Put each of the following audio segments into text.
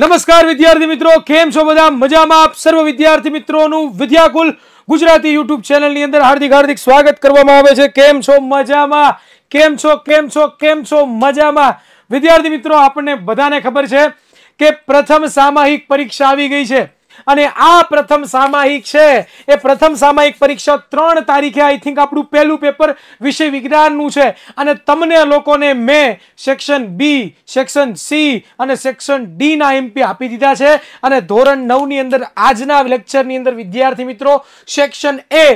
નમસ્કાર વિદ્યાર્થી મિત્રો કેમ છો બધા મજામાં આપ સર્વ વિદ્યાર્થી મિત્રોનું વિદ્યાકુલ ગુજરાતી યુટ્યુબ ચેનલની અંદર હાર્દિક હાર્દિક સ્વાગત કરવામાં આવે છે કેમ છો મજામાં કેમ છો કેમ છો કેમ છો મજામાં વિદ્યાર્થી મિત્રો આપણને બધાને ખબર છે કે પ્રથમ સામાહિક પરીક્ષા આવી ગઈ છે અને આ પ્રથમ સામાયિક છે એ પ્રથમ સામાયિક પરીક્ષા ત્રણ તારીખે આઈ થિંક આપણું પહેલું પેપર વિષય વિજ્ઞાનનું છે અને તમને લોકોને મેં સેક્શન બી સેક્શન સી અને સેક્શન ડીના એમપી આપી દીધા છે અને ધોરણ નવની અંદર આજના લેક્ચરની અંદર વિદ્યાર્થી મિત્રો સેક્શન એ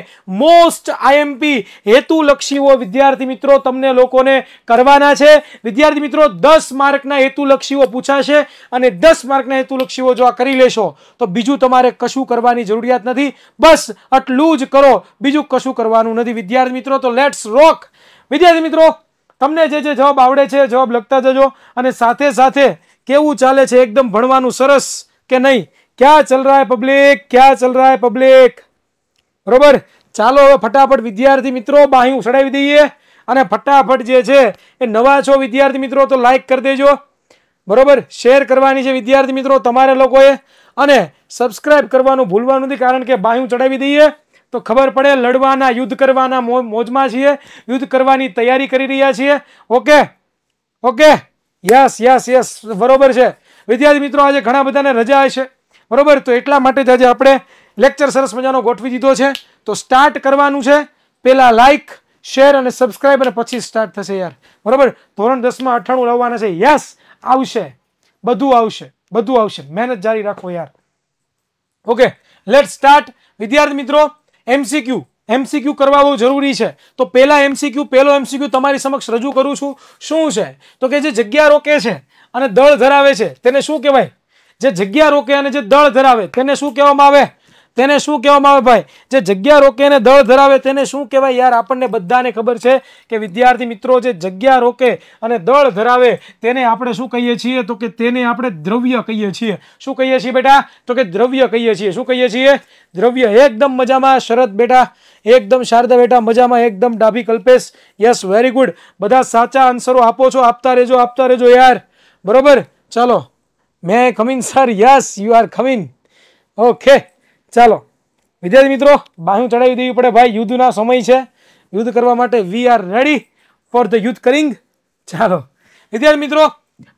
મોસ્ટ આઈએમપી હેતુલક્ષીઓ વિદ્યાર્થી મિત્રો તમને લોકોને કરવાના છે વિદ્યાર્થી મિત્રો દસ માર્કના હેતુલક્ષીઓ પૂછાશે અને દસ માર્કના હેતુલક્ષીઓ જો આ કરી લેશો તો બીજું તમારે કશું કરવાની જરૂરિયાત નથી બસ આટલું જ કરો બીજું કશું કરવાનું નથી વિદ્યાર્થી મિત્રો તો લેટ્સ રોક વિદ્યાર્થી મિત્રો તમને જે જે જવાબ આવડે છે જવાબ લખતા જજો અને સાથે સાથે કેવું ચાલે છે एकदम ભણવાનું સરસ કે નહીં શું ચાલરા હે પબ્લિક શું ચાલરા હે પબ્લિક બરોબર ચાલો હવે फटाफट વિદ્યાર્થી મિત્રો બાહી ઉછડાવી દઈએ અને फटाफट જે છે એ નવા છો વિદ્યાર્થી મિત્રો તો લાઈક કરી દેજો બરોબર શેર કરવાની છે વિદ્યાર્થી મિત્રો તમારા લોકોએ અને સબસ્ક્રાઇબ કરવાનું ભૂલવાનું નથી કારણ કે બાયું ચડાવી દઈએ તો ખબર પડે લડવાના યુદ્ધ કરવાના મોજમાં છીએ યુદ્ધ કરવાની તૈયારી કરી રહ્યા છીએ okay okay yes yes yes બરોબર છે વિદ્યાર્થી મિત્રો આજે ઘણા બધાને રજા છે બરાબર તો એટલા માટે જ આજે આપણે લેક્ચર સરસ મજાનો ગોઠવી દીધો છે તો સ્ટાર્ટ કરવાનું છે પહેલાં લાઇક શેર અને સબસ્ક્રાઇબ અને પછી સ્ટાર્ટ થશે યાર બરાબર ધોરણ દસમાં અઠાણું લાવવાના છે યસ આવશે બધું આવશે બધું આવશે મહેનત જારી રાખો યાર ઓકે લેટ સ્ટાર્ટ વિદ્યાર્થી મિત્રો એમસીક્યુ એમસીક્યુ કરવા બહુ જરૂરી છે તો પહેલા એમસીક્યુ પહેલો એમસીક્યુ તમારી સમક્ષ રજૂ કરું છું શું છે તો કે જે જગ્યા રોકે છે અને દળ ધરાવે છે તેને શું કહેવાય જે જગ્યા રોકે અને જે દળ ધરાવે તેને શું કહેવામાં આવે તેને શું કહેવામાં આવે ભાઈ જે જગ્યા રોકે અને દળ ધરાવે તેને શું કહેવાય યાર આપણને બધાને ખબર છે કે વિદ્યાર્થી મિત્રો જે જગ્યા રોકે અને દળ ધરાવે તેને આપણે શું કહીએ છીએ તો કે તેને આપણે દ્રવ્ય કહીએ છીએ શું કહીએ છીએ બેટા તો કે દ્રવ્ય કહીએ છીએ શું કહીએ છીએ દ્રવ્ય એકદમ મજામાં શરદ બેટા એકદમ શારદા બેટા મજામાં એકદમ Dabhi Kalpesh yes very good બધા સાચા આન્સરો આપો છો આપતા રહેજો આપતા રહેજો યાર બરોબર ચાલો મેં ખમીન સર યસ યુ આર ખમીન ઓકે ચાલો વિદ્યાર્થી મિત્રો બાહ્યું ચડાવી દેવી પડે ભાઈ યુદ્ધના સમય છે યુદ્ધ કરવા માટે we are ready for the યુદ્ધ કરિંગ ચાલો વિદ્યાર્થી મિત્રો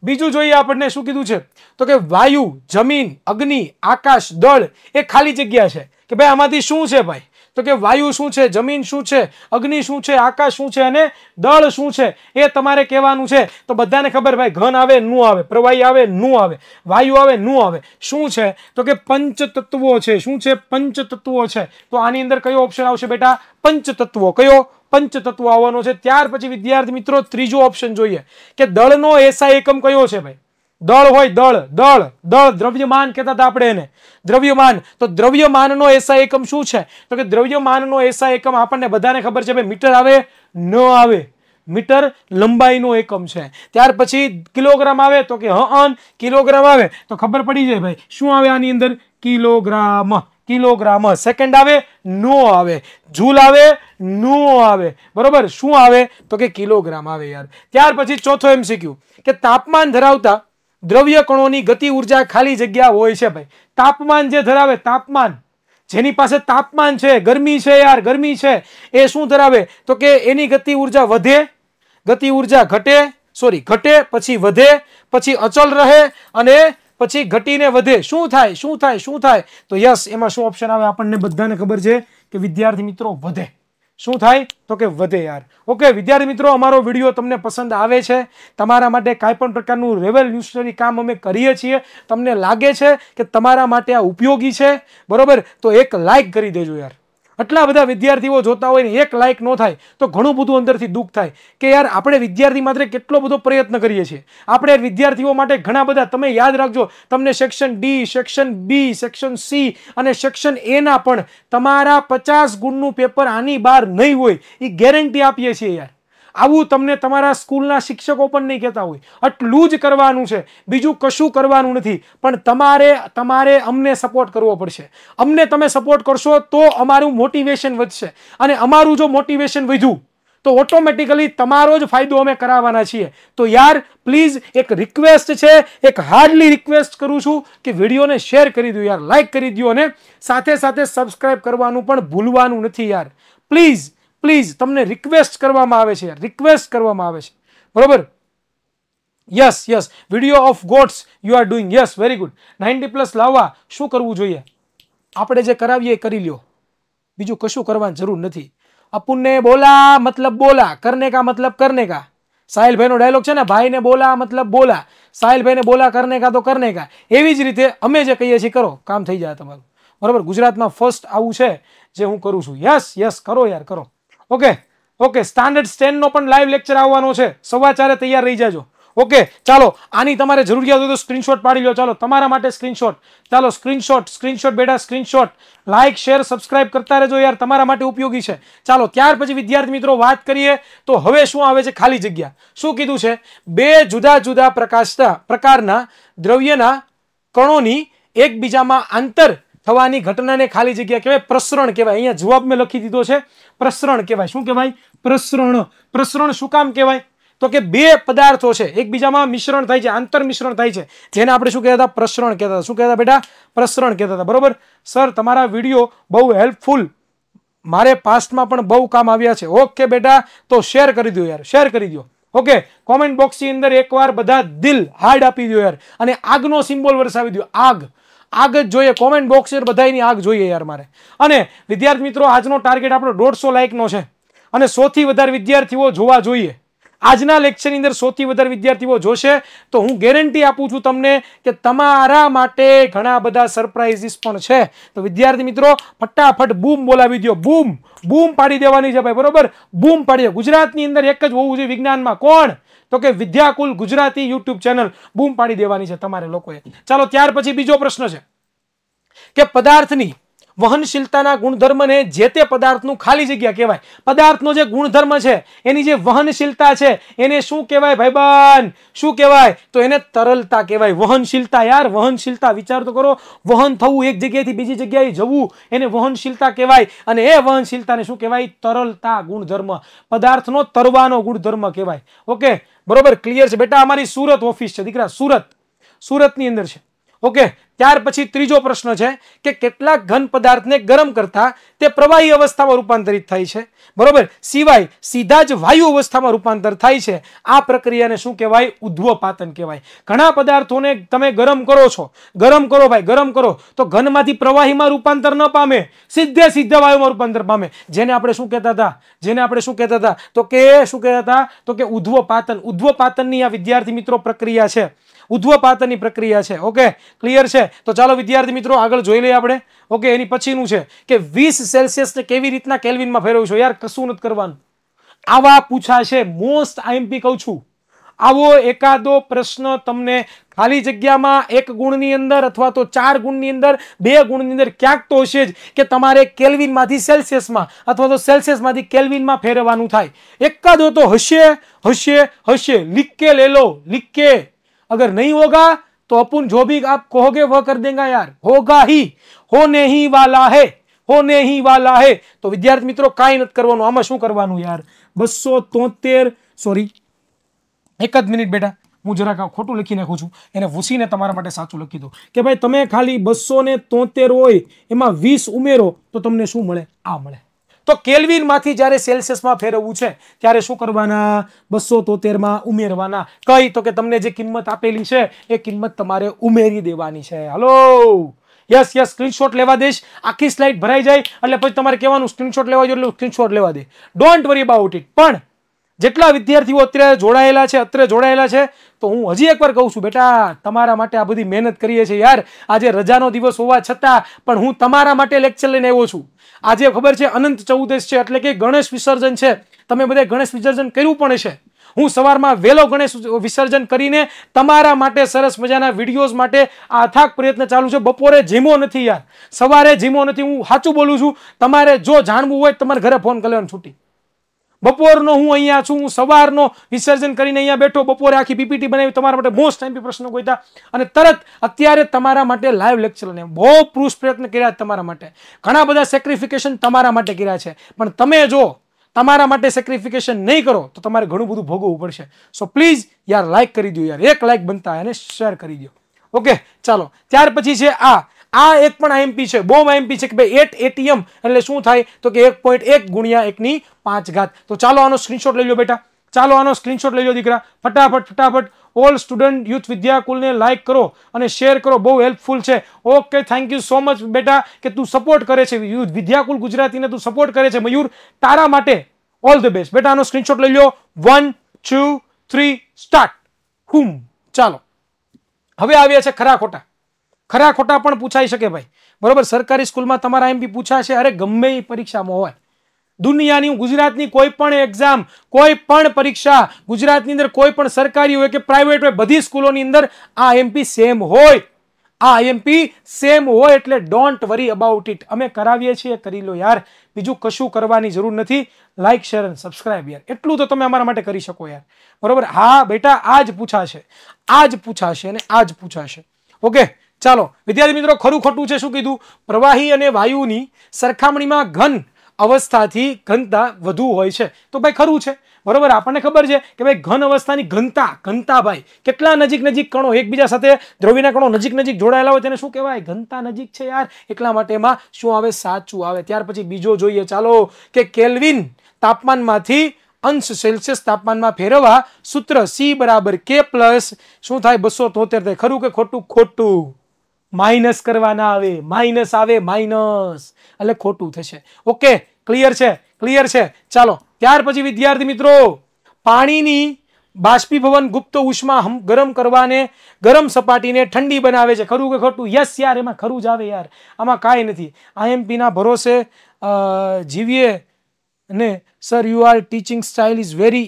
બીજું જોઈએ આપણને શું કીધું છે તો કે વાયુ જમીન અગ્નિ આકાશ દળ એ ખાલી જગ્યા છે કે ભાઈ આમાંથી શું છે ભાઈ તો કે વાયુ શું છે જમીન શું છે અગ્નિ શું છે આકાશ શું છે અને દળ શું છે એ તમારે કહેવાનું છે તો બધાને ખબર ભાઈ ઘન આવે નું આવે પ્રવાહી આવે નું આવે વાયુ આવે નું આવે શું છે તો કે પંચતત્વો છે શું છે પંચતત્વો છે તો આની અંદર કયો ઓપ્શન આવશે બેટા પંચતત્વો કયો પંચતત્વ આવવાનો છે ત્યાર પછી વિદ્યાર્થી મિત્રો ત્રીજો ઓપ્શન જોઈએ કે દળનો એસઆઈ એકમ કયો છે ભાઈ દળ હોય દળ દળ દળ દ્રવ્યમાન કહેતા હતા આપણે એને દ્રવ્યમાન તો દ્રવ્યમાનનો એસા એકમ શું છે તો કે દ્રવ્યમાનનો એસા એકમ આપણને બધાને ખબર છે ભાઈ મીટર આવે ન આવે મીટર લંબાઈનો એકમ છે ત્યાર પછી કિલોગ્રામ આવે તો કે હન કિલોગ્રામ આવે તો ખબર પડી જાય ભાઈ શું આવે આની અંદર કિલોગ્રામ કિલોગ્રામ સેકન્ડ આવે નો આવે જૂલ આવે નો આવે બરાબર શું આવે તો કે કિલોગ્રામ આવે યાર ત્યાર પછી ચોથો એમસીક્યુ કે તાપમાન ધરાવતા દ્રવ્ય કણોની ગતિ ઉર્જા ખાલી જગ્યા હોય છે ભાઈ તાપમાન જે ધરાવે તાપમાન જેની પાસે તાપમાન છે ગરમી છે યાર ગરમી છે એ શું ધરાવે તો કે એની ગતિ ઉર્જા વધે ગતિ ઉર્જા ઘટે સોરી ઘટે પછી વધે પછી અચલ રહે અને પછી ઘટીને વધે શું થાય શું થાય શું થાય તો યસ એમાં શું ઓપ્શન આવે આપણને બધાને ખબર છે કે વિદ્યાર્થી મિત્રો વધે શું થાય તો કે વધે યાર ઓકે વિદ્યાર્થી મિત્રો અમારો વિડીયો તમને પસંદ આવે છે તમારા માટે કાંઈ પણ પ્રકારનું રેવલ્યુશનરી કામ અમે કરીએ છીએ તમને લાગે છે કે તમારા માટે આ ઉપયોગી છે બરાબર તો એક લાઇક કરી દેજો યાર આટલા બધા વિદ્યાર્થીઓ જોતા હોય ને એક લાઇક ન થાય તો ઘણું બધું અંદરથી દુઃખ થાય કે યાર આપણે વિદ્યાર્થી માત્ર કેટલો બધો પ્રયત્ન કરીએ છીએ આપણે વિદ્યાર્થીઓ માટે ઘણા બધા તમે યાદ રાખજો તમને section D section B section C અને સેક્શન એના પણ તમારા પચાસ ગુણનું પેપર આની બહાર નહીં હોય એ ગેરંટી આપીએ છીએ યાર આવું તમને તમારા સ્કૂલના શિક્ષકો પણ નહીં કહેતા હોય આટલું જ કરવાનું છે બીજું કશું કરવાનું નથી પણ તમારે તમારે અમને સપોર્ટ કરવો પડશે અમને તમે સપોર્ટ કરશો તો અમારું મોટિવેશન વધશે અને અમારું જો મોટિવેશન વધ્યું તો ઓટોમેટિકલી તમારો જ ફાયદો અમે કરાવવાના છીએ તો યાર પ્લીઝ એક રિક્વેસ્ટ છે એક હાર્ડલી રિક્વેસ્ટ કરું છું કે વિડીયોને શેર કરી દો યાર લાઇક કરી દો અને સાથે સાથે સબસ્ક્રાઇબ કરવાનું પણ ભૂલવાનું નથી યાર પ્લીઝ પ્લીઝ તમને રિક્વેસ્ટ કરવામાં આવે છે રિક્વેસ્ટ કરવામાં આવે છે બરાબર yes yes video of gods you are doing yes very good ninety plus લાવવા શું કરવું જોઈએ આપણે જે કરાવીએ એ કરી લ્યો બીજું કશું કરવાની જરૂર નથી અપુનને બોલા મતલબ બોલા કરને કા મતલબ કરને કા સાહેલભાઈનો ડાયલોગ છે ને ભાઈને બોલા મતલબ બોલા સાહિલભાઈને બોલા કરને કા તો કરને કા એવી જ રીતે અમે જે કહીએ છીએ કરો કામ થઈ જાય તમારું બરાબર ગુજરાતમાં ફર્સ્ટ આવું છે જે હું કરું છું યસ યસ કરો યાર કરો ઓકે ઓકે સ્ટાન્ડર્ડ સ્ટેન્ડનો પણ લાઈવ લેક્ચર આવવાનો છે સવા ચારે તૈયાર રહી જાજો ઓકે ચાલો આની તમારે જરૂરિયાત હોય તો સ્ક્રીનશોટ પાડી લો ચાલો તમારા માટે સ્ક્રીનશોટ ચાલો સ્ક્રીનશોટ સ્ક્રીનશોટ બેટા સ્ક્રીનશોટ લાઇક શેર સબસ્ક્રાઇબ કરતા રહેજો યાર તમારા માટે ઉપયોગી છે ચાલો ત્યાર પછી વિદ્યાર્થી મિત્રો વાત કરીએ તો હવે શું આવે છે ખાલી જગ્યા શું કીધું છે બે જુદા જુદા પ્રકાશના પ્રકારના દ્રવ્યના કણોની એકબીજામાં આંતર થવાની ઘટનાને ખાલી જગ્યા કહેવાય પ્રસરણ કહેવાય અહીંયા જવાબ મેં લખી દીધો છે પ્રસરણ કહેવાય શું કહેવાય પ્રસરણ પ્રસરણ શું કામ કહેવાય તો કે બે પદાર્થો છે એકબીજામાં મિશ્રણ થાય છે આંતર મિશ્રણ થાય છે જેને આપણે શું કહેતા હતા પ્રસરણ કહેતા હતા શું કહેતા બેટા પ્રસરણ કહેતા હતા બરોબર સર તમારા વિડીયો બહુ હેલ્પફુલ મારે પાસ્ટમાં પણ બહુ કામ આવ્યા છે ઓકે બેટા તો શેર કરી દો યાર શેર કરી દો ઓકે કોમેન્ટ બોક્સની અંદર એકવાર બધા દિલ હાર્ડ આપી દો યાર અને આગનો સિમ્બોલ વરસાવી દો આગ આગ જ જોઈએ કોમેન્ટ બોક્સ યાર બધાની આગ જોઈએ યાર મારે અને વિદ્યાર્થી મિત્રો આજનો ટાર્ગેટ આપણો દોઢસો લાઇકનો છે અને સોથી વધારે વિદ્યાર્થીઓ જોવા જોઈએ આજના લેક્ચરની અંદર સૌથી વધારે વિદ્યાર્થીઓ જોશે તો હું ગેરંટી આપું છું તમને કે તમારા માટે ઘણા બધા સરપ્રાઇઝીસ પણ છે તો વિદ્યાર્થી મિત્રો ફટાફટ બૂમ બોલાવી દો બૂમ બૂમ પાડી દેવાની છે ભાઈ બરોબર બૂમ પાડી ગુજરાતની અંદર એક જ હોવું જોઈએ વિજ્ઞાનમાં કોણ તો કે વિદ્યાકુલ ગુજરાતી યુટ્યુબ ચેનલ બૂમ પાડી દેવાની છે તમારે લોકોએ ચાલો ત્યાર પછી બીજો પ્રશ્ન છે કે પદાર્થની વહનશીલતાના ગુણધર્મને જે તે પદાર્થનું ખાલી જગ્યા કહેવાય પદાર્થનો જે ગુણધર્મ છે એની જે વહનશીલતા છે એને શું કહેવાય ભાઈબાન શું કહેવાય તો એને તરલતા કહેવાય વહનશીલતા યાર વહનશીલતા વિચાર તો કરો વહન થવું એક જગ્યાએથી બીજી જગ્યાએ જવું એને વહનશીલતા કહેવાય અને એ વહનશીલતાને શું કહેવાય તરલતા ગુણધર્મ પદાર્થનો તરવાનો ગુણધર્મ કહેવાય ઓકે બરોબર ક્લિયર છે બેટા અમારી સુરત ઓફિસ છે દીકરા સુરત સુરતની અંદર છે ઓકે ત્યાર પછી ત્રીજો પ્રશ્ન છે કે કેટલાક ઘન પદાર્થને ગરમ કરતા તે પ્રવાહી અવસ્થામાં રૂપાંતરિત થાય છે બરોબર સિવાય સીધા જ વાયુ અવસ્થામાં રૂપાંતર થાય છે આ પ્રક્રિયાને શું કહેવાય ઉધ્વપાતન કહેવાય ઘણા પદાર્થોને તમે ગરમ કરો છો ગરમ કરો ભાઈ ગરમ કરો તો ઘનમાંથી પ્રવાહીમાં રૂપાંતર ન પામે સીધે સીધે વાયુમાં રૂપાંતર પામે જેને આપણે શું કહેતા હતા જેને આપણે શું કહેતા હતા તો કે શું કહેતા હતા તો કે ઉધ્વપાતન ઉધ્વપાતનની આ વિદ્યાર્થી મિત્રો પ્રક્રિયા છે ઉધ્વપાતનની પ્રક્રિયા છે ઓકે ક્લિયર છે તો ચાલો વિદ્યાર્થી મિત્રો આગળ જોઈ લઈએ આપણે ઓકે એની પછીનું છે કે વીસ સેલ્સિયસને કેવી રીતના કેલ્વિનમાં ફેરવ્યું છે યાર કશું નથી કરવાનું આવા પૂછાશે મોસ્ટ આઈએમપી કહું છું આવો એકાદો પ્રશ્ન તમને ખાલી જગ્યામાં એક ગુણની અંદર અથવા તો ચાર ગુણની અંદર બે ગુણની અંદર ક્યાંક તો હશે જ કે તમારે કેલ્વિનમાંથી સેલ્સિયસમાં અથવા તો સેલ્સિયસમાંથી કેલ્વિનમાં ફેરવવાનું થાય એકાદો તો હશે હશે હશે લિક્કે લેલો લો अगर नहीं होगा तो अपन जो भी आप कहोगे वह कर देंगे यार होगा ही होने ही वाला है હોને હી વાલા હે તો વિદ્યાર્થી મિત્રો કાંઈ નથી કરવાનું આમાં શું કરવાનું યાર બસો તોતેર સોરી એક જ મિનિટ બેટા હું જરાક ખોટું લખી નાખું છું એને ભૂસીને તમારા માટે સાચું લખી દો કે ભાઈ તમે ખાલી બસો ને તોતેર હોય એમાં વીસ ઉમેરો તો તમને શું મળે આ મળે તો કેલ્વિનમાંથી જ્યારે સેલ્સિયસમાં ફેરવવું છે ત્યારે શું કરવાના બસો તોતેરમાં ઉમેરવાના કઈ તો કે તમને જે કિંમત આપેલી છે એ કિંમત તમારે ઉમેરી દેવાની છે હલો યસ યસ સ્ક્રીનશોટ લેવા દઈશ આખી સ્લાઇડ ભરાઈ જાય એટલે પછી તમારે કહેવાનું સ્ક્રીનશોટ લેવા જોઈએ એટલે સ્ક્રીનશોટ લેવા દે ડોન્ટ વરી અબાઉટ ઇટ પણ જેટલા વિદ્યાર્થીઓ અત્યારે જોડાયેલા છે અત્યારે જોડાયેલા છે તો હું હજી એકવાર કહું છું બેટા તમારા માટે આ બધી મહેનત કરીએ છીએ યાર આજે રજાનો દિવસ હોવા છતાં પણ હું તમારા માટે લેક્ચર લઈને આવ્યો છું આજે ખબર છે અનંત ચૌદશ છે એટલે કે ગણેશ વિસર્જન છે તમે બધા ગણેશ વિસર્જન કર્યું પણ છે હું સવારમાં વહેલો ગણેશ વિસર્જન કરીને તમારા માટે સરસ મજાના વિડીયોઝ માટે આ અથાક પ્રયત્ન ચાલુ છે બપોરે જીમો નથી યાર સવારે જીમો નથી હું સાચું બોલું છું તમારે જો જાણવું હોય તમારે ઘરે ફોન કરવાનું છૂટી બપોરનો હું અહીંયા છું હું સવારનો વિસર્જન કરીને અહીંયા બેઠો બપોરે આખી પીપીટી બનાવી તમારા માટે મોસ્ટ ટાઈમ પ્રશ્નો ગોઈતા અને તરત અત્યારે તમારા માટે લાઈવ લેક્ચર અને બહુ પુરુષ પ્રયત્ન કર્યા તમારા માટે ઘણા બધા સેક્રિફિકેશન તમારા માટે કર્યા છે પણ તમે જો તમારા માટે સેક્રિફિકેશન નહીં કરો તો તમારે ઘણું બધું ભોગવવું પડશે સો પ્લીઝ યાર લાઇક કરી દો યાર એક લાઇક બનતા અને શેર કરી દો ઓકે ચાલો ત્યાર પછી છે આ આ એક પણ આઈએમપી છે બહુ આઈએમપી છે કે ભાઈ એટ એટીએમ એટલે શું થાય તો કે એક પોઈન્ટ એક ગુણ્યા એકની પાંચ ઘાત તો ચાલો આનો સ્ક્રીનશોટ લઈ લો બેટા ચાલો આનો સ્ક્રીનશોટ લઈ લો દીકરા ફટાફટ ફટાફટ ઓલ સ્ટુડન્ટ યુથ વિદ્યાકુલને લાઇક કરો અને શેર કરો બહુ હેલ્પફુલ છે okay thank you so much બેટા કે તું સપોર્ટ કરે છે યુથ વિદ્યાકુલ ગુજરાતીને તું સપોર્ટ કરે છે મયુર તારા માટે ઓલ ધ બેસ્ટ બેટા આનો સ્ક્રીનશોટ લઈ લો વન ટુ થ્રી સ્ટાર્ટ હુમ ચાલો હવે આવ્યા છે ખરા ખોટા ખરા ખોટા પણ પૂછાઈ શકે ભાઈ બરોબર સરકારી સ્કૂલમાં તમારા એમ બી પૂછાશે અરે ગમે એ પરીક્ષામાં હોય દુનિયાની ગુજરાતની કોઈ પણ એક્ઝામ કોઈ પણ પરીક્ષા ગુજરાતની અંદર કોઈ પણ સરકારી હોય કે પ્રાઇવેટ હોય બધી સ્કૂલોની અંદર આ એમપી સેમ હોય આ આઈએમપી સેમ હોય એટલે ડોન્ટ વરી અબાઉટ ઇટ અમે કરાવીએ છીએ કરી લો યાર બીજું કશું કરવાની જરૂર નથી લાઇક શેર અને સબસ્ક્રાઇબ યાર એટલું તો તમે અમારા માટે કરી શકો યાર બરોબર હા બેટા આ જ પૂછાશે આ જ પૂછાશે અને આ જ પૂછાશે ઓકે ચાલો વિદ્યાર્થી મિત્રો ખરું ખોટું છે શું કીધું પ્રવાહી અને વાયુની સરખામણીમાં ઘન અવસ્થાથી ઘનતા વધુ હોય છે તો ભાઈ ખરું છે બરોબર આપણને ખબર છે કે ભાઈ ઘન અવસ્થાની ઘનતા ઘનતા ભાઈ કેટલા નજીક નજીક કણો એકબીજા સાથે દ્રવ્યના કણો નજીક નજીક જોડાયેલા હોય તેને શું કહેવાય ઘનતા નજીક છે યાર એટલા માટેમાં શું આવે સાચું આવે ત્યાર પછી બીજો જોઈએ ચાલો કે કેલ્વિન તાપમાનમાંથી અંશ સેલ્સિયસ તાપમાનમાં ફેરવવા સૂત્ર સી બરાબર કે પ્લસ શું થાય બસો તોતેર થાય ખરું કે ખોટું ખોટું માઇનસ કરવાના આવે માઇનસ આવે માઇનસ એટલે ખોટું થશે ઓકે ક્લિયર છે ક્લિયર છે ચાલો ત્યાર પછી વિદ્યાર્થી મિત્રો પાણીની બાષ્પીભવન ગુપ્ત ઉષ્મા ગરમ કરવાને ગરમ સપાટીને ઠંડી બનાવે છે ખરું કે ખોટું યસ યાર એમાં ખરું જ આવે યાર આમાં કાંઈ નથી આઈએમપીના ભરોસે જીવીએ ને sir you are teaching style is very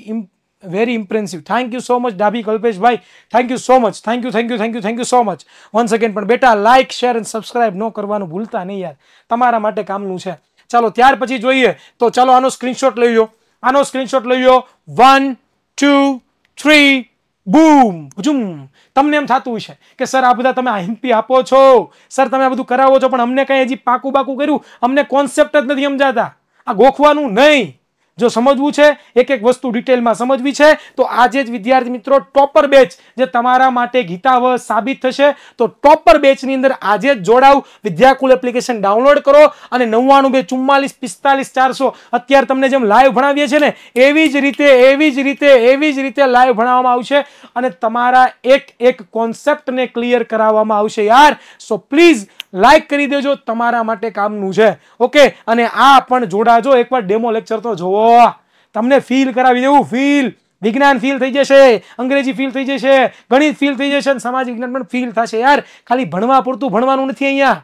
very impressive thank you so much Dabi Kalpesh bhai thank you so much thank you thank you thank you thank you so much once પણ બેટા like share and subscribe ન કરવાનું ભૂલતા નહીં યાર તમારા માટે કામનું છે ચાલો ત્યાર પછી જોઈએ તો ચાલો આનો સ્ક્રીનશોટ લઈ લો આનો સ્ક્રીનશોટ લઈ લો વન ટુ થ્રી બૂમ જુમ તમને એમ થતું હશે કે સર આ બધા તમે આઈએમપી આપો છો સર તમે આ બધું કરાવો છો પણ અમને કંઈ હજી પાકું બાકું કર્યું અમને કોન્સેપ્ટ જ નથી સમજાતા આ ગોખવાનું નહીં જો સમજવું છે એક એક વસ્તુ ડિટેલમાં સમજવી છે તો આજે જ વિદ્યાર્થી મિત્રો ટોપર બેચ જે તમારા માટે ગીતાવ સાબિત થશે તો ટોપર બેચની અંદર આજે જ જોડાવ વિદ્યાકુલ એપ્લિકેશન ડાઉનલોડ કરો અને નવ્વાણું બે ચુમ્માલીસ પિસ્તાલીસ ચારસો અત્યારે તમને જેમ લાઈવ ભણાવીએ છીએ ને એવી જ રીતે એવી જ રીતે એવી જ રીતે લાઈવ ભણાવવામાં આવશે અને તમારા એક એક કોન્સેપ્ટને ક્લિયર કરાવવામાં આવશે યાર સો પ્લીઝ લાઇક કરી દેજો તમારા માટે કામનું છે ઓકે અને આ પણ જોડાજો એકવાર ડેમો લેક્ચર તો જોવો તમને ફીલ કરાવી દેવું ફીલ વિજ્ઞાન ફીલ થઈ જશે અંગ્રેજી ફીલ થઈ જશે ગણિત ફીલ થઈ જશે અને સમાજ વિજ્ઞાન પણ ફીલ થશે યાર ખાલી ભણવા પૂરતું ભણવાનું નથી અહીંયા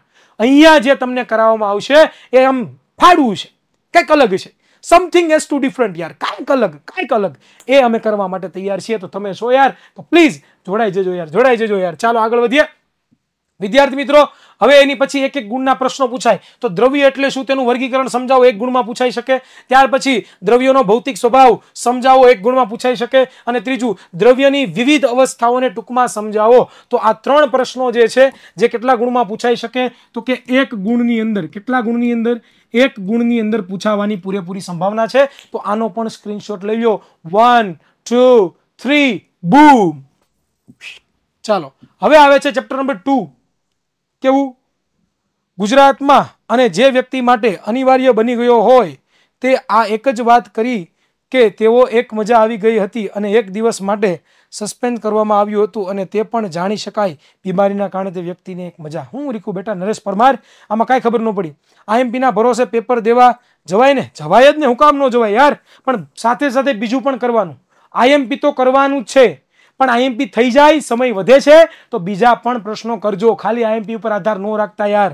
અહીંયા જે તમને કરાવવામાં આવશે એ આમ ફાડવું છે કંઈક અલગ છે સમથિંગ એઝ ટુ ડિફરન્ટ યાર કાંઈક અલગ કાંઈક અલગ એ અમે કરવા માટે તૈયાર છીએ તો તમે છો યાર તો પ્લીઝ જોડાઈ જજો યાર જોડાઈ જજો યાર ચાલો આગળ વધીએ વિદ્યાર્થી મિત્રો હવે એની પછી એક એક ગુણના પ્રશ્નો પૂછાય તો દ્રવ્ય એટલે શું તેનું વર્ગીકરણ સમજાવો એક ગુણમાં પૂછાઈ શકે ત્યાર પછી દ્રવ્યનો ભૌતિક સ્વભાવ સમજાવો એક ગુણમાં પૂછાઈ શકે અને ત્રીજું દ્રવ્યની વિવિધ અવસ્થાઓને ટૂંકમાં સમજાવો તો આ ત્રણ પ્રશ્નો જે છે જે કેટલા ગુણમાં પૂછાઈ શકે તો કે એક ગુણની અંદર કેટલા ગુણની અંદર એક ગુણની અંદર પૂછાવાની પૂરેપૂરી સંભાવના છે તો આનો પણ સ્ક્રીનશોટ લઈ લો વન ટુ થ્રી બૂમ ચાલો હવે આવે છે ચેપ્ટર નંબર ટુ કેવું ગુજરાતમાં અને જે વ્યક્તિ માટે અનિવાર્ય બની ગયો હોય તે આ એક જ વાત કરી કે તેઓ એક મજા આવી ગઈ હતી અને એક દિવસ માટે સસ્પેન્ડ કરવામાં આવ્યું હતું અને તે પણ જાણી શકાય બીમારીના કારણે તે વ્યક્તિને એક મજા હું રીખું બેટા નરેશ પરમાર આમાં કાંઈ ખબર ન પડી આઈએમપીના ભરોસે પેપર દેવા જવાય ને જવાય જ ને હું કામ ન જવાય યાર પણ સાથે સાથે બીજું પણ કરવાનું આઈએમપી તો કરવાનું છે પણ આઈએમપી થઈ જાય સમય વધે છે તો બીજા પણ પ્રશ્નો કરજો ખાલી આઈએમપી ઉપર આધાર ન રાખતા યાર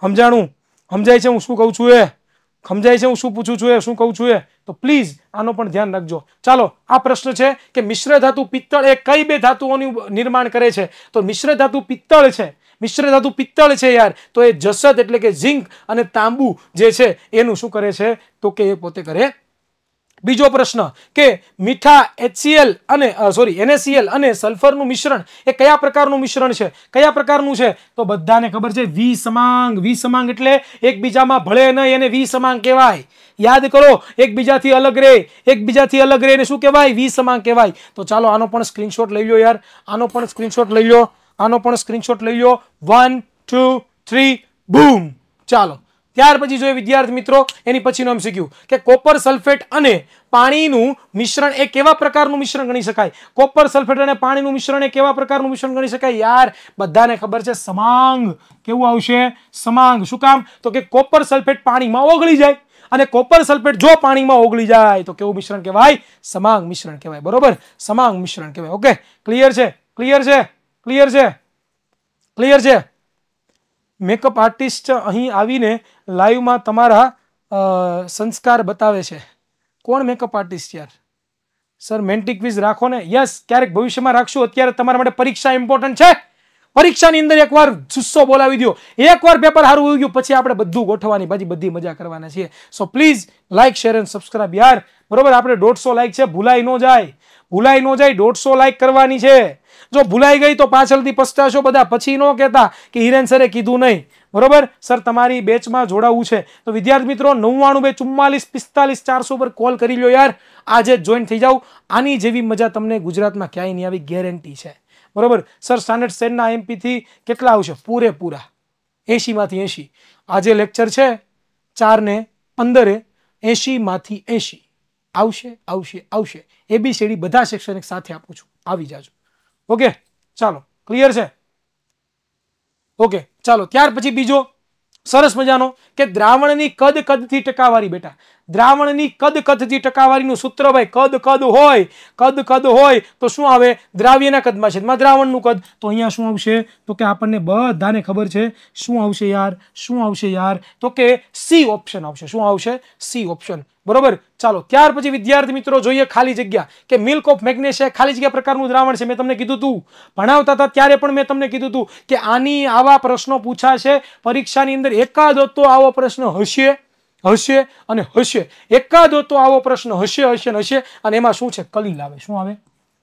સમજાણું સમજાય છે હું શું કહું છું એ સમજાય છે હું શું પૂછું છું એ શું કહું છું એ તો પ્લીઝ આનો પણ ધ્યાન રાખજો ચાલો આ પ્રશ્ન છે કે મિશ્ર ધાતુ પિત્તળ એ કઈ બે ધાતુઓનું નિર્માણ કરે છે તો મિશ્ર ધાતુ પિત્તળ છે મિશ્ર ધાતુ પિત્તળ છે યાર તો એ જસત એટલે કે ઝિંક અને તાંબુ જે છે એનું શું કરે છે તો કે એ પોતે કરે બીજો પ્રશ્ન કે મીઠા એચસીએલ અને સોરી એનએસીએલ અને સલ્ફરનું મિશ્રણ એ કયા પ્રકારનું મિશ્રણ છે કયા પ્રકારનું છે તો બધાને ખબર છે વી સમાંગ વી સમાંગ એટલે એકબીજામાં ભળે નહીં એને વી સમાંગ કહેવાય યાદ કરો એકબીજાથી અલગ રહે એકબીજાથી અલગ રહે એને શું કહેવાય વી સમાંગ કહેવાય તો ચાલો આનો પણ સ્ક્રીનશોટ લઈ લો યાર આનો પણ સ્ક્રીનશોટ લઈ લો આનો પણ સ્ક્રીનશોટ લઈ લો વન ટુ થ્રી બૂમ ચાલો ત્યાર પછી જોઈએ વિદ્યાર્થી મિત્રો એની પછીનું એમ શીખ્યું કે કોપર સલ્ફેટ અને પાણીનું મિશ્રણ એ કેવા પ્રકારનું મિશ્રણ ગણી શકાય કોપર સલ્ફેટ અને પાણીનું મિશ્રણ એ કેવા પ્રકારનું મિશ્રણ ગણી શકાય યાર બધાને ખબર છે સમાંગ કેવું આવશે સમાંગ શું કામ તો કે કોપર સલ્ફેટ પાણીમાં ઓગળી જાય અને કોપર સલ્ફેટ જો પાણીમાં ઓગળી જાય તો કેવું મિશ્રણ કહેવાય સમાંગ મિશ્રણ કહેવાય બરોબર સમાંગ મિશ્રણ કહેવાય ઓકે ક્લિયર છે ક્લિયર છે ક્લિયર છે ક્લિયર છે મેકઅપ આર્ટિસ્ટ અહીં આવીને લાઈવમાં તમારા સંસ્કાર બતાવે છે કોણ મેકઅપ આર્ટિસ્ટ યાર સર મેન્ટિક ક્વિઝ રાખો ને યસ ક્યારેક ભવિષ્યમાં રાખશું અત્યારે તમારા માટે પરીક્ષા ઇમ્પોર્ટન્ટ છે પરીક્ષાની અંદર એકવાર જુસ્સો બોલાવી દો એકવાર પેપર સારું હોઈ ગયું પછી આપણે બધું ગોઠવવાની પછી બધી મજા કરવાના છીએ so please like share and subscribe યાર બરોબર આપણે દોઢસો લાઇક છે ભૂલાઈ ન જાય ભૂલાઈ ન જાય દોઢસો લાઇક કરવાની છે જો ભૂલાઈ ગઈ તો પાછળથી પસ્તાશો બધા પછી ન કહેતા કે હિરેન સરે કીધું નહીં બરોબર સર તમારી બેચમાં જોડાવું છે તો વિદ્યાર્થી મિત્રો નવ્વાણું બે ચુમ્માલીસ પિસ્તાલીસ ચારસો પર કોલ કરી લો યાર આજે જોઈન થઈ જાઓ આની જેવી મજા તમને ગુજરાતમાં ક્યાંય નહીં આવી ગેરંટી છે બરોબર સર સ્ટાન્ડર્ડ સેનના એમપીથી કેટલા આવશે પૂરેપૂરા એંશીમાંથી એંશી આજે લેક્ચર છે ચારને પંદરે એંશીમાંથી એંશી આવશે આવશે આવશે એબીસીડી બધા સેક્શન સાથે આપું છું આવી જાજો ઓકે ચાલો ક્લિયર છે ઓકે ચાલો ત્યાર પછી બીજો સરસ મજાનો કે દ્રાવણની કદ કદથી ટકાવારી બેટા દ્રાવણની કદ કદથી ટકાવારીનું સૂત્ર ભાઈ કદ કદ હોય કદ કદ હોય તો શું આવે દ્રાવ્યના કદમાં છે દ્રાવણનું કદ તો અહીંયા શું આવશે તો કે આપણને બધાને ખબર છે શું આવશે યાર શું આવશે યાર તો કે સી ઓપ્શન આવશે શું આવશે સી ઓપ્શન બરોબર ચાલો ત્યાર પછી વિદ્યાર્થી મિત્રો જોઈએ ખાલી જગ્યા કે મિલ્ક ઓફ મેગ્નેશિયા ખાલી જગ્યા પ્રકારનું દ્રાવણ છે મેં તમને કીધું હતું ભણાવતા હતા ત્યારે પણ મેં તમને કીધું હતું કે આની આવા પ્રશ્નો પૂછાશે પરીક્ષાની અંદર એકાદ હતો આવો પ્રશ્ન હશે હશે અને હશે એકાદો તો આવો પ્રશ્ન હશે હશે ને હશે અને એમાં શું છે કલીલ આવે શું આવે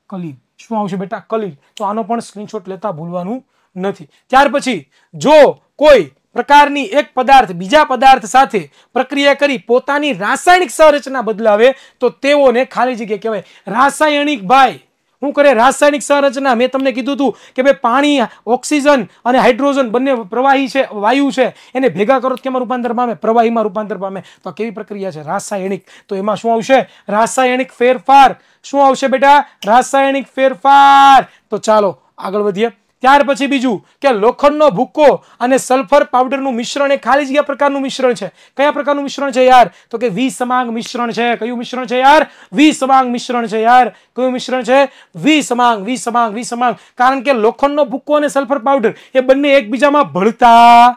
કલીલ શું આવશે બેટા કલીલ તો આનો પણ સ્ક્રીનશોટ લેતા ભૂલવાનું નથી ત્યાર પછી જો કોઈ પ્રકારની એક પદાર્થ બીજા પદાર્થ સાથે પ્રક્રિયા કરી પોતાની રાસાયણિક સંરચના બદલાવે તો તેઓને ખાલી જગ્યા કહેવાય રાસાયણિક ભાઈ શું કરે રાસાયણિક સંરચના મેં તમને કીધું હતું કે ભાઈ પાણી ઓક્સિજન અને હાઇડ્રોજન બંને પ્રવાહી છે વાયુ છે એને ભેગા કરો કેમાં રૂપાંતર પામે પ્રવાહીમાં રૂપાંતર પામે તો કેવી પ્રક્રિયા છે રાસાયણિક તો એમાં શું આવશે રાસાયણિક ફેરફાર શું આવશે બેટા રાસાયણિક ફેરફાર તો ચાલો આગળ વધીએ ત્યાર પછી બીજું કે લોખંડનો ભૂક્કો અને સલ્ફર પાવડરનું મિશ્રણ એ ખાલી જગ્યા પ્રકારનું મિશ્રણ છે કયા પ્રકારનું મિશ્રણ છે યાર તો કે વી વિસમાંગ મિશ્રણ છે કયું મિશ્રણ છે યાર વી વિસમાંગ મિશ્રણ છે યાર કયું મિશ્રણ છે વી વી સમાંગ વી સમાંગ કારણ કે લોખંડનો ભૂક્કો અને સલ્ફર પાવડર એ બંને એકબીજામાં ભળતા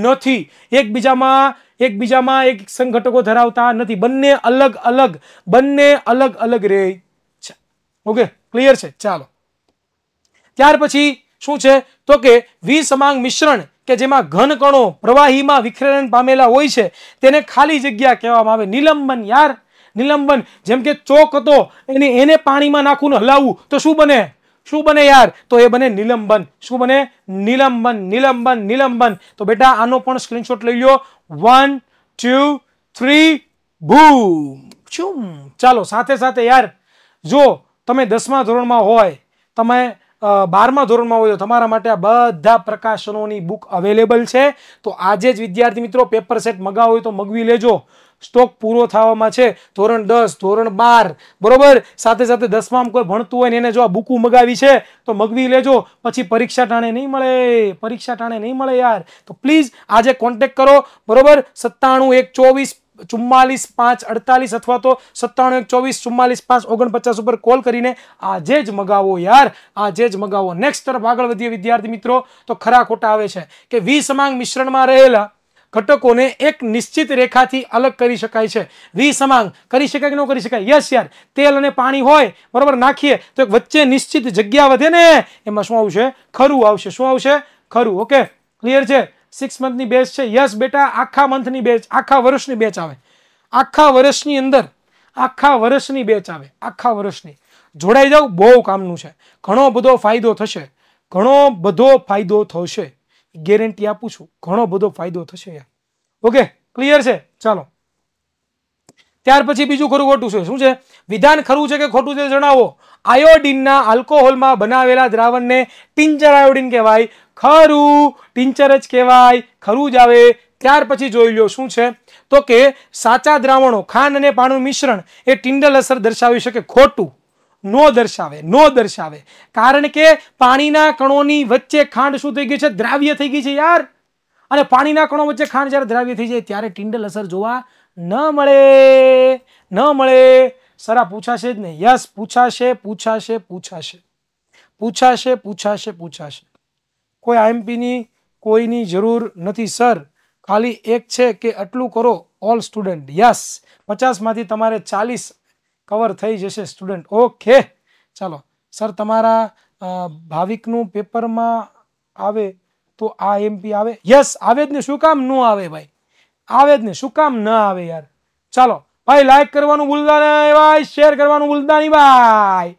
નથી એકબીજામાં એકબીજામાં એક સંઘટકો ધરાવતા નથી બંને અલગ અલગ બંને અલગ અલગ રહે છે ઓકે ક્લિયર છે ચાલો ત્યાર પછી શું છે તો કે વિસમાંગ મિશ્રણ કે જેમાં ઘન કણો પ્રવાહીમાં વિખેરણ પામેલા હોય છે તેને ખાલી જગ્યા કહેવામાં આવે નિલંબન યાર નિલંબન જેમ કે ચોક હતો એને એને પાણીમાં નાખવું હલાવવું તો શું બને શું બને યાર તો એ બને નિલંબન શું બને નિલંબન નિલંબન નિલંબન તો બેટા આનો પણ સ્ક્રીનશોટ લઈ લો વન ટુ થ્રી ભૂમ શું ચાલો સાથે સાથે યાર જો તમે દસમા ધોરણમાં હોય તમે બારમા ધોરણમાં હોય તો તમારા માટે આ બધા પ્રકાશનોની બુક અવેલેબલ છે તો આજે જ વિદ્યાર્થી મિત્રો પેપર સેટ મગાવો હોય તો મગવી લેજો સ્ટોક પૂરો થવામાં છે ધોરણ દસ ધોરણ બાર બરોબર સાથે સાથે દસમામાં કોઈ ભણતું હોય ને એને જો આ બુકુ મગાવી છે તો મગવી લેજો પછી પરીક્ષા ટાણે નહીં મળે પરીક્ષા ટાણે નહીં મળે યાર તો પ્લીઝ આજે કોન્ટેક કરો બરોબર સત્તાણું એક ચોવીસ ચુમ્માલીસ પાંચ અડતાલીસ અથવા તો સત્તાણું એક ચોવીસ ચુમ્માલીસ પાંચ ઓગણપચાસ ઉપર કોલ કરીને આજે જ મગાવો યાર આજે જ મગાવો નેક્સ્ટ તરફ આગળ વધીએ વિદ્યાર્થી મિત્રો તો ખરા ખોટા આવે છે કે વી સમાંગ મિશ્રણમાં રહેલા ઘટકોને એક નિશ્ચિત રેખાથી અલગ કરી શકાય છે વી સમાંગ કરી શકાય કે ન કરી શકાય યસ યાર તેલ અને પાણી હોય બરાબર નાખીએ તો એક વચ્ચે નિશ્ચિત જગ્યા વધે ને એમાં શું આવશે ખરું આવશે શું આવશે ખરું ઓકે ક્લિયર છે સિક્સ મંથની બેચ છે યસ બેટા આખા મંથની બેચ આખા વર્ષની બેચ આવે આખા વર્ષની અંદર આખા વર્ષની બેચ આવે આખા વર્ષની જોડાઈ જાવ બહુ કામનું છે ઘણો બધો ફાયદો થશે ઘણો બધો ફાયદો થશે ગેરંટી આપું છું ઘણો બધો ફાયદો થશે યાર ઓકે ક્લિયર છે ચાલો ત્યાર પછી બીજું ખરું ખોટું છે શું છે વિધાન ખરું છે કે ખોટું છે જણાવો આયોડિનના આલ્કોહોલમાં બનાવેલા દ્રાવણને ટિન્ચર આયોડિન કહેવાય ખરું ટિંચર જ કહેવાય ખરું જ આવે ત્યાર પછી જોઈ લો શું છે તો કે સાચા દ્રાવણો ખાંડ અને પાણું મિશ્રણ એ ટિંડલ અસર દર્શાવી શકે ખોટું નો દર્શાવે નો દર્શાવે કારણ કે પાણીના કણોની વચ્ચે ખાંડ શું થઈ ગઈ છે દ્રાવ્ય થઈ ગઈ છે યાર અને પાણીના કણો વચ્ચે ખાંડ જ્યારે દ્રાવ્ય થઈ જાય ત્યારે ટિંડલ અસર જોવા ન મળે ન મળે સરા પૂછાશે જ નહીં યસ પૂછાશે પૂછાશે પૂછાશે પૂછાશે પૂછાશે પૂછાશે કોઈ આઈએમપીની કોઈની જરૂર નથી સર ખાલી એક છે કે આટલું કરો ઓલ સ્ટુડન્ટ યસ પચાસમાંથી તમારે ચાલીસ કવર થઈ જશે સ્ટુડન્ટ ઓકે ચાલો સર તમારા ભાવિકનું પેપરમાં આવે તો આ એમપી આવે યસ આવે જ ને શું કામ ન આવે ભાઈ આવે જ ને શું કામ ન આવે યાર ચાલો ભાઈ લાઈક કરવાનું ભૂલતા નહીં ભાઈ શેર કરવાનું ભૂલતા નહીં ભાઈ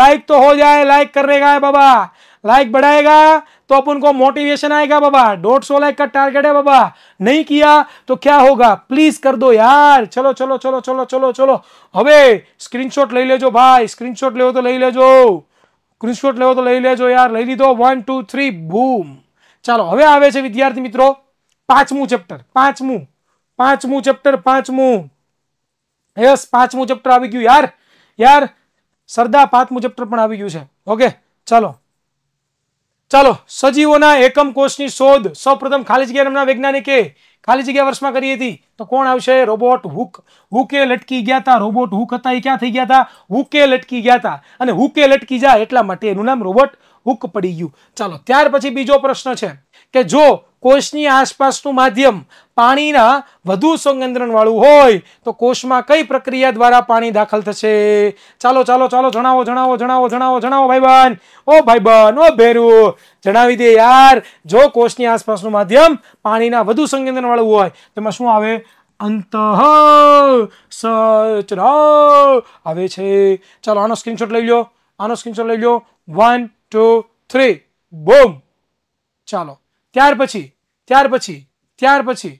લાइक तो हो जाए लाइक करने का બાબા बाबा लाइक बढ़ाएगा तो अब उनको मोटिवेशन आएगा बाबा डेढ़ सौ लाख का टारगेट है बाबा नहीं किया तो क्या होगा प्लीज कर दो यार चलो चलो चलो चलो चलो चलो अबे स्क्रीनशॉट ले ले जो भाई स्क्रीनशॉट ले तो ले ले जो स्क्रीनशॉट ले तो ले ले जो यार ले ली दो वन टू थ्री बूम चलो हम आए विद्यार्थी मित्रों पांचमू चेप्टर पांचमू पांचमू चेप्टर पांचमू यस पांचमू चेप्टर आ गयू यार यार सरदा पांचमू चेप्टर आ गयू ओके चलो ચાલો સજીવોના એકમ કોષની શોધ સૌપ્રથમ ખાલી જગ્યા નામના વૈજ્ઞાનિકે ખાલી જગ્યા વર્ષમાં કરી હતી તો કોણ આવશે રોબોટ હુક હુકે લટકી ગયા હતા રોબોટ હુક હતા એ ક્યાં થઈ ગયા હતા હુકે લટકી ગયા હતા અને હુકે લટકી જાય એટલા માટે એનું નામ રોબોટ હુક પડી ગયું ચાલો ત્યાર પછી બીજો પ્રશ્ન છે કે જો કોષની આસપાસનું માધ્યમ પાણીના વધુ સંગંદ્રણવાળું હોય તો કોષમાં કઈ પ્રક્રિયા દ્વારા પાણી દાખલ થશે ચાલો ચાલો ચાલો જણાવો જણાવો જણાવો જણાવો જણાવો ભાઈબન ઓ ભાઈ બન ઓ ભેરુ જણાવી દે યાર જો કોષની આસપાસનું માધ્યમ પાણીના વધુ સંગંદ્રણવાળું હોય તેમાં શું આવે અંત સચરા આવે છે ચાલો આનો સ્ક્રીનશોટ લઈ લો આનો સ્ક્રીનશોટ લઈ લો વન ટુ થ્રી બોમ ચાલો ત્યાર પછી ત્યાર પછી ત્યાર પછી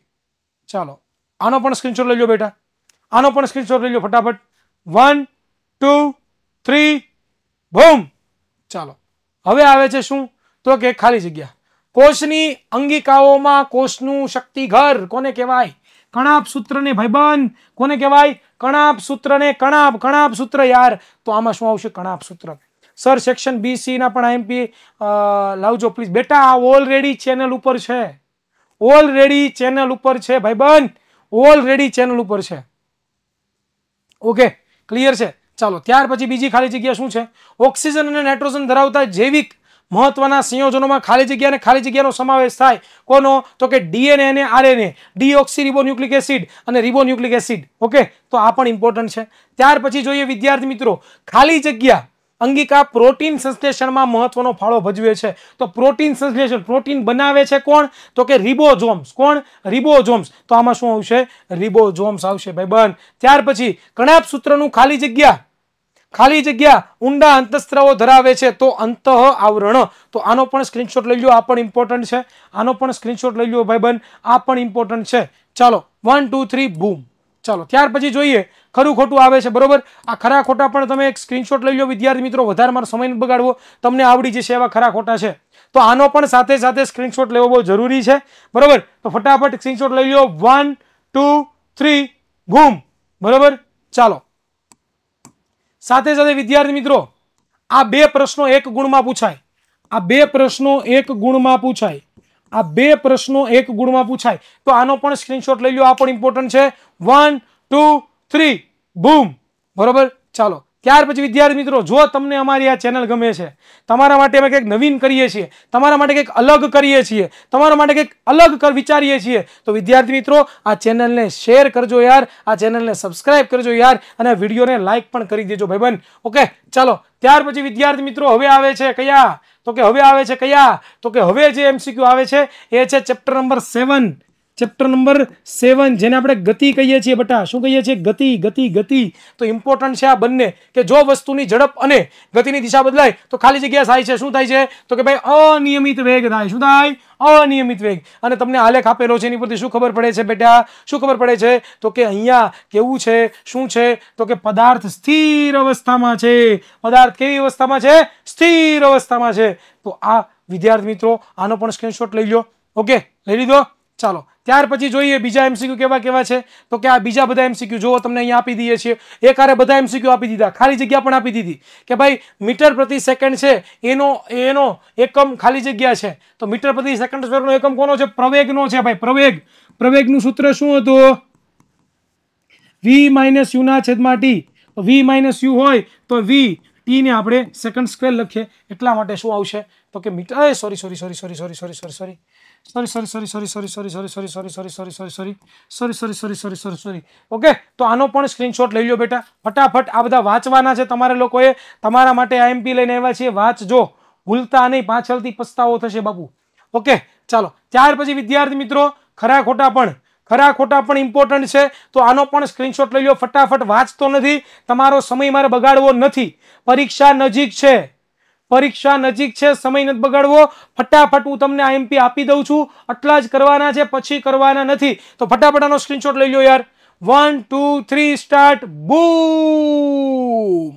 ચાલો આનો પણ સ્ક્રીનશોટ લઈ લો બેટા આનો પણ સ્ક્રીનશોટ લઈ લો ફટાફટ વન ટુ થ્રી બોમ ચાલો હવે આવે છે શું તો કે ખાલી જગ્યા કોષની અંગિકાઓમાં કોષનું શક્તિ ઘર કોને કહેવાય કણાપ સૂત્રને ભાઈબંધ કોને કહેવાય કણાપ સૂત્રને કણાપ કણાપ સૂત્ર યાર તો આમાં શું આવશે કણાપ સૂત્ર સર સેક્શન બી સીના પણ આઈએમપી લાવજો પ્લીઝ બેટા આ ઓલરેડી ચેનલ ઉપર છે ઓલરેડી ચેનલ ઉપર છે ભાઈબંધ ઓલરેડી ચેનલ ઉપર છે ઓકે ક્લિયર છે ચાલો ત્યાર પછી બીજી ખાલી જગ્યા શું છે ઓક્સિજન અને નાઇટ્રોજન ધરાવતા જૈવિક મહત્વના સંયોજનોમાં ખાલી જગ્યા અને ખાલી જગ્યાનો સમાવેશ થાય કોનો તો કે ડીએનએ અને આરએનએ ડીઓક્સી રિબોન્યુક્લિક એસિડ અને રિબોન્યુક્લિક એસિડ ઓકે તો આ પણ ઇમ્પોર્ટન્ટ છે ત્યાર પછી જોઈએ વિદ્યાર્થી મિત્રો ખાલી જગ્યા અંગિકા પ્રોટીન સંશ્લેષણમાં મહત્વનો ફાળો ભજવે છે તો પ્રોટીન સંશ્લેષણ પ્રોટીન બનાવે છે કોણ તો કે રિબોઝોમ્સ કોણ રિબોઝોમ્સ તો આમાં શું આવશે રિબોઝોમ્સ આવશે ભાઈ બન ત્યાર પછી કણાપ સૂત્રનું ખાલી જગ્યા ખાલી જગ્યા ઊંડા અંતસ્ત્રાવો ધરાવે છે તો અંતઃ આવરણ તો આનો પણ સ્ક્રીનશોટ લઈ લો આ પણ ઇમ્પોર્ટન્ટ છે આનો પણ સ્ક્રીનશોટ લઈ લો ભાઈબંધ આ પણ ઇમ્પોર્ટન્ટ છે ચાલો વન ટુ થ્રી બૂમ ચાલો ત્યાર પછી જોઈએ ખરું ખોટું આવે છે બરોબર આ ખરા ખોટા પણ તમે એક સ્ક્રીનશોટ લઈ લો વિદ્યાર્થી મિત્રો વધારે મારો સમય બગાડવો તમને આવડી જશે એવા ખરા ખોટા છે તો આનો પણ સાથે સાથે સ્ક્રીનશોટ લેવો બહુ જરૂરી છે બરોબર તો ફટાફટ સ્ક્રીનશોટ લઈ લો વન ટુ થ્રી ભૂમ બરોબર ચાલો સાથે સાથે વિદ્યાર્થી મિત્રો આ બે પ્રશ્નો એક ગુણમાં પૂછાય આ બે પ્રશ્નો એક ગુણમાં પૂછાય આ બે પ્રશ્નો એક ગુણમાં પૂછાય તો આનો પણ સ્ક્રીનશોટ લઈ લો આ પણ ઇમ્પોર્ટન્ટ છે વન ટુ થ્રી બૂમ બરોબર ચાલો ત્યાર પછી વિદ્યાર્થી મિત્રો જો તમને અમારી આ ચેનલ ગમે છે તમારા માટે અમે કંઈક નવીન કરીએ છીએ તમારા માટે કંઈક અલગ કરીએ છીએ તમારા માટે કંઈક અલગ વિચારીએ છીએ તો વિદ્યાર્થી મિત્રો આ ચેનલને શેર કરજો યાર આ ચેનલને સબસ્ક્રાઇબ કરજો યાર અને વિડીયોને લાઇક પણ કરી દેજો ભાઈબંધ ઓકે ચાલો ત્યાર પછી વિદ્યાર્થી મિત્રો હવે આવે છે કયા તો કે હવે આવે છે કયા તો કે હવે જે એમસીક્યુ આવે છે એ છે chapter number seven chapter number seven જેને આપણે ગતિ કહીએ છીએ બટા શું કહીએ છીએ ગતિ ગતિ ગતિ તો ઇમ્પોર્ટન્ટ છે આ બંને કે જો વસ્તુની ઝડપ અને ગતિની દિશા બદલાય તો ખાલી જગ્યા થાય છે શું થાય છે તો કે ભાઈ અનિયમિત વેગ થાય શું થાય અનિયમિત વેગ અને તમને આલેખ આપેલો છે એની પરથી શું ખબર પડે છે બેટા શું ખબર પડે છે તો કે અહીંયા કેવું છે શું છે તો કે પદાર્થ સ્થિર અવસ્થામાં છે પદાર્થ કેવી અવસ્થામાં છે સ્થિર અવસ્થામાં છે તો આ વિદ્યાર્થી મિત્રો આનો પણ સ્ક્રીનશોટ લઈ લો ઓકે લઈ લીધો ચાલો ત્યાર પછી જોઈએ બીજા એમસીક્યુ કેવા કેવા છે તો કે આ બીજા બધા એમસીક્યુ જોવો તમને અહીંયા આપી દઈએ છીએ એક આરે બધા એમસીક્યુ આપી દીધા ખાલી જગ્યા પણ આપી દીધી કે ભાઈ મીટર પ્રતિ સેકન્ડ છે એનો એનો એકમ ખાલી જગ્યા છે તો મીટર પ્રતિ સેકન્ડ સ્ક્વેરનો એકમ કોનો છે પ્રવેગનો છે ભાઈ પ્રવેગ પ્રવેગનું સૂત્ર શું હતું વી માઇનસ યુના છેદમાં ટી વી માઇનસ યુ હોય તો વી ટીને આપણે સેકન્ડ સ્ક્વેર લખીએ એટલા માટે શું આવશે તો કે meter sorry sorry sorry sorry sorry sorry sorry sorry sorry sorry sorry sorry sorry sorry sorry sorry sorry sorry sorry sorry sorry sorry sorry sorry sorry sorry sorry okay તો આનો પણ સ્ક્રીનશોટ લઈ લો બેટા ફટાફટ આ બધા વાંચવાના છે તમારે લોકોએ તમારા માટે આઈએમપી લઈને આવ્યા છીએ વાંચજો ભૂલતા નહીં પાછળથી પસ્તાવો થશે બાબુ ઓકે ચાલો ત્યાર પછી વિદ્યાર્થી મિત્રો ખરા ખોટા પણ ખરા ખોટા પણ ઇમ્પોર્ટન્ટ છે તો આનો પણ સ્ક્રીનશોટ લઈ લો ફટાફટ વાંચતો નથી તમારો સમય મારે બગાડવો નથી પરીક્ષા નજીક છે પરીક્ષા નજીક છે સમય નથી બગાડવો ફટાફટ હું તમને આઈએમપી આપી દઉં છું આટલા જ કરવાના છે પછી કરવાના નથી તો ફટાફટ આનો સ્ક્રીનશોટ લઈ લો યાર one two three start boom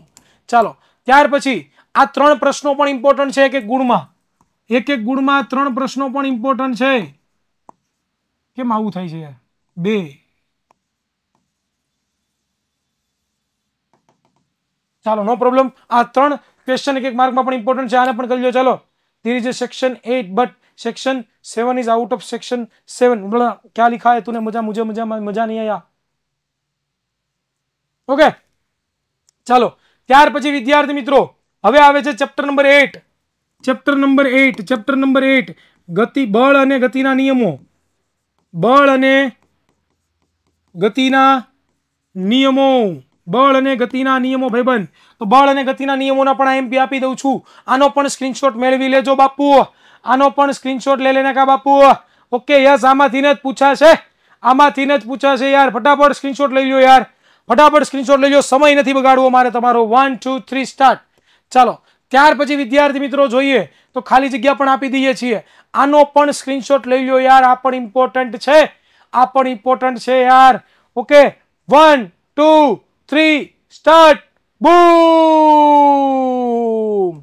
ચાલો ત્યાર પછી આ ત્રણ પ્રશ્નો પણ ઇમ્પોર્ટન્ટ છે એક એક ગુણમાં એક એક ગુણમાં ત્રણ પ્રશ્નો પણ ઇમ્પોર્ટન્ટ છે કેમ આવું થાય છે યાર બે ચાલો નો પ્રોબ્લેમ આ ત્રણ ક્વેશ્ચન એક એક માર્કમાં પણ ઇમ્પોર્ટન્ટ છે આને પણ કરી લો ચાલો there is section eight but section seven is out of section seven ક્યાં લિખા હે તુને મજા મુજબ મજા મજા નહીં આયા ઓકે ચાલો ત્યાર પછી વિદ્યાર્થી મિત્રો હવે આવે છે chapter number eight chapter number eight chapter number eight ગતિ બળ અને ગતિના નિયમો બળ અને ગતિના નિયમો બળ અને ગતિના નિયમો ભાઈબંધ તો બળ અને ગતિના નિયમોના પણ આઈએમપી આપી દઉં છું આનો પણ સ્ક્રીનશોટ મેળવી લેજો બાપુ આનો પણ સ્ક્રીનશોટ લઈ લેને કા બાપુ ઓકે યસ આમાંથીને જ પૂછાશે આમાંથી જ પૂછાશે યાર ફટાફટ સ્ક્રીનશોટ લઈ લો યાર ફટાફટ સ્ક્રીનશોટ લઈ લો સમય નથી બગાડવો મારે તમારો વન ટુ થ્રી સ્ટાર્ટ ચાલો ત્યાર પછી વિદ્યાર્થી મિત્રો જોઈએ તો ખાલી જગ્યા પણ આપી દઈએ છીએ આનો પણ સ્ક્રીનશોટ લઈ લો યાર આ પણ ઇમ્પોર્ટન્ટ છે આ પણ ઇમ્પોર્ટન્ટ છે યાર okay one two three start boom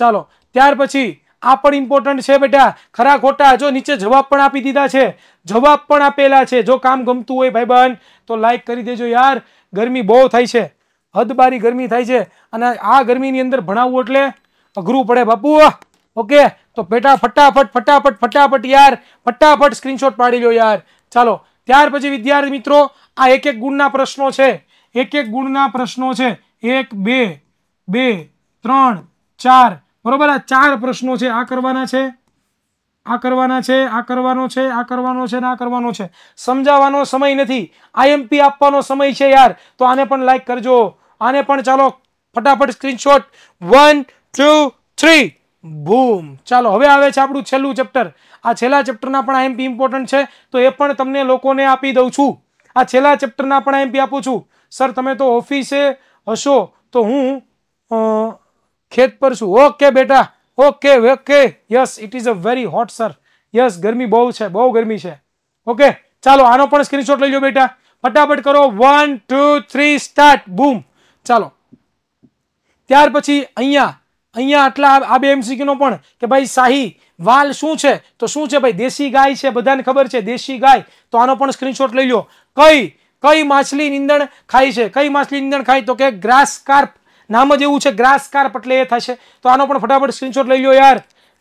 ચાલો ત્યાર પછી આ પણ ઇમ્પોર્ટન્ટ છે બેટા ખરા ખોટા જો નીચે જવાબ પણ આપી દીધા છે જવાબ પણ આપેલા છે જો કામ ગમતું હોય ભાઈ બહેન તો લાઈક કરી દેજો યાર ગરમી બહુ થાય છે હદબારી ગરમી થાય છે અને આ ગરમીની અંદર ભણાવવું એટલે અઘરું પડે બાપુ ઓકે તો બેટા ફટાફટ ફટાફટ ફટાફટ યાર ફટાફટ સ્ક્રીનશોટ પાડી લો યાર ચાલો ત્યાર પછી વિદ્યાર્થી મિત્રો આ એક એક ગુણના પ્રશ્નો છે એક એક ગુણના પ્રશ્નો છે એક બે બે ત્રણ ચાર બરોબર આ ચાર પ્રશ્નો છે આ કરવાના છે આ કરવાના છે આ કરવાનો છે આ કરવાનો છે ને આ કરવાનો છે સમજાવવાનો સમય નથી આઈએમપી આપવાનો સમય છે યાર તો આને પણ લાઈક કરજો આને પણ ચાલો ફટાફટ સ્ક્રીનશોટ વન ટુ થ્રી બૂમ ચાલો હવે આવે છે આપણું છેલ્લું ચેપ્ટર આ છેલ્લા ચેપ્ટરના પણ આઈએમપી ઇમ્પોર્ટન્ટ છે તો એ પણ તમને લોકોને આપી દઉં છું આ છેલ્લા ચેપ્ટરના પણ આઈએમપી આપું છું સર તમે તો ઓફિસે હશો તો હું ખેત પર છું ઓકે બેટા okay okay yes it is a very hot sir yes ગરમી બહુ છે બહુ ગરમી છે ઓકે ચાલો આનો પણ સ્ક્રીનશોટ લઈ લો બેટા ફટાફટ કરો one two three start boom ચાલો ત્યાર પછી અહીંયા અહીંયા આટલા આ બે એમસીક્યુનો પણ કે ભાઈ શાહી વાલ શું છે તો શું છે ભાઈ દેશી ગાય છે બધાને ખબર છે દેશી ગાય તો આનો પણ સ્ક્રીનશોટ લઈ લો કઈ કઈ માછલી નીંદણ ખાય છે કઈ માછલી નીંદણ ખાય તો કે ગ્રાસ કાર્પ નામ જ એવું છે ગ્રાસ કાર્પ એટલે એ થશે તો આનો પણ ફટાફટ સ્ક્રીનશોટ લઈ લો યાર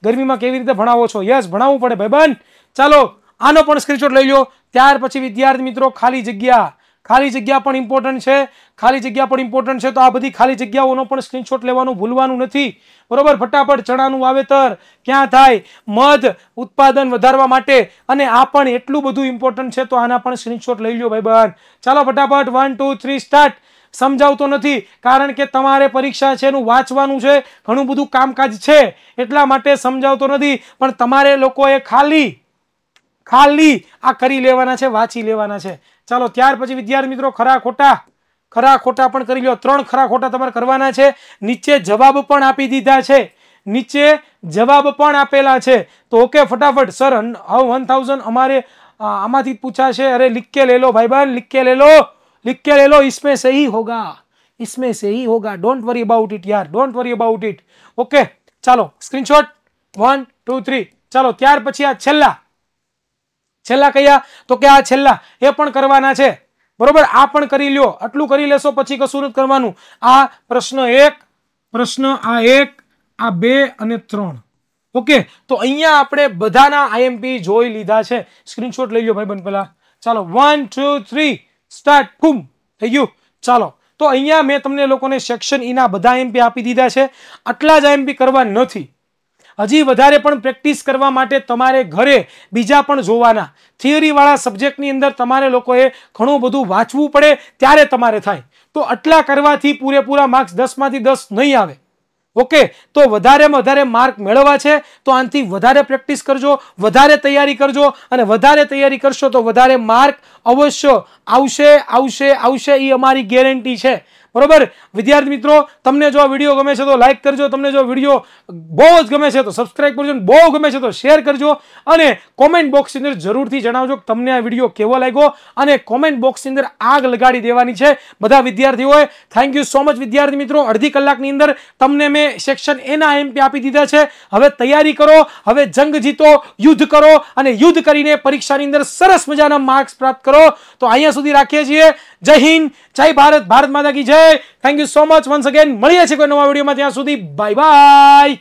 ગરમીમાં કેવી રીતે ભણાવો છો યસ ભણાવવું પડે ભાઈ બન ચાલો આનો પણ સ્ક્રીનશોટ લઈ લો ત્યાર પછી વિદ્યાર્થી મિત્રો ખાલી જગ્યા ખાલી જગ્યા પણ ઇમ્પોર્ટન્ટ છે ખાલી જગ્યા પણ ઇમ્પોર્ટન્ટ છે તો આ બધી ખાલી જગ્યાઓનો પણ સ્ક્રીનશોટ લેવાનું ભૂલવાનું નથી બરોબર ફટાફટ ચણાનું વાવેતર ક્યાં થાય મધ ઉત્પાદન વધારવા માટે અને આ પણ એટલું બધું ઇમ્પોર્ટન્ટ છે તો આના પણ સ્ક્રીનશોટ લઈ લો ભાઈ બહાર ચાલો ફટાફટ વન ટુ થ્રી સ્ટાર્ટ સમજાવતો નથી કારણ કે તમારે પરીક્ષા છે એનું વાંચવાનું છે ઘણું બધું કામકાજ છે એટલા માટે સમજાવતો નથી પણ તમારે લોકોએ ખાલી ખાલી આ કરી લેવાના છે વાંચી લેવાના છે ચાલો ત્યાર પછી વિદ્યાર્થી મિત્રો ખરા ખોટા ખરા ખોટા પણ કરી લો ત્રણ ખરા ખોટા તમારે કરવાના છે નીચે જવાબ પણ આપી દીધા છે નીચે જવાબ પણ આપેલા છે તો ઓકે ફટાફટ સર હાઉ વન થાઉઝન્ડ અમારે આમાંથી પૂછાશે અરે लिख के ले लो भाई बहन लिख के ले लो लिख के ले लो इसमें से ही होगा इसमें से ही होगा डोंट वरी अबाउट इट यार डोंट वरी ઓકે ચાલો સ્ક્રીનશોટ વન ટુ થ્રી ચાલો ત્યાર પછી આ છેલ્લા છેલ્લા કયા તો કે આ છેલ્લા એ પણ કરવાના છે બરોબર આ પણ કરી લ્યો આટલું કરી લેશો પછી કશું નથી કરવાનું આ પ્રશ્ન એક પ્રશ્ન આ એક આ બે અને ત્રણ ઓકે તો અહીંયા આપણે બધાના આઈએમપી જોઈ લીધા છે સ્ક્રીનશોટ લઈ લો ભાઈ બન પહેલા ચાલો વન ટુ થ્રી સ્ટાર્ટ કુમ થઈ ગયું ચાલો તો અહીંયા મેં તમને લોકોને સેક્શન ઈના બધા એમપી આપી દીધા છે આટલા જ આઈએમપી કરવા નથી હજી વધારે પણ પ્રેક્ટિસ કરવા માટે તમારે ઘરે બીજા પણ જોવાના થિયરીવાળા સબ્જેક્ટની અંદર તમારે લોકોએ ઘણું બધું વાંચવું પડે ત્યારે તમારે થાય તો આટલા કરવાથી પૂરેપૂરા માર્ક્સ દસમાંથી દસ નહીં આવે ઓકે તો વધારેમાં વધારે માર્ક મેળવવા છે તો આનાથી વધારે પ્રેક્ટિસ કરજો વધારે તૈયારી કરજો અને વધારે તૈયારી કરશો તો વધારે માર્ક અવશ્ય આવશે આવશે આવશે એ અમારી ગેરંટી છે બરોબર વિદ્યાર્થી મિત્રો તમને જો આ વિડીયો ગમે છે તો લાઇક કરજો તમને જો વિડીયો બહુ જ ગમે છે તો સબસ્ક્રાઇબ કરજો બહુ ગમે છે તો શેર કરજો અને કોમેન્ટ બોક્સની અંદર જરૂરથી જણાવજો કે તમને આ વિડીયો કેવો લાગ્યો અને કોમેન્ટ બોક્સની અંદર આગ લગાડી દેવાની છે બધા વિદ્યાર્થીઓએ થેન્ક યુ સો મચ વિદ્યાર્થી મિત્રો અડધી કલાકની અંદર તમને મેં સેક્શન એના એમપી આપી દીધા છે હવે તૈયારી કરો હવે જંગ જીતો યુદ્ધ કરો અને યુદ્ધ કરીને પરીક્ષાની અંદર સરસ મજાના માર્ક્સ પ્રાપ્ત કરો તો અહીંયા સુધી રાખીએ છીએ જય હિન્દ જય ભારત ભારત માતા કી જય thank you so much once again મળીએ છીએ કોઈ નવા વિડીયોમાં ત્યાં સુધી બાય બાય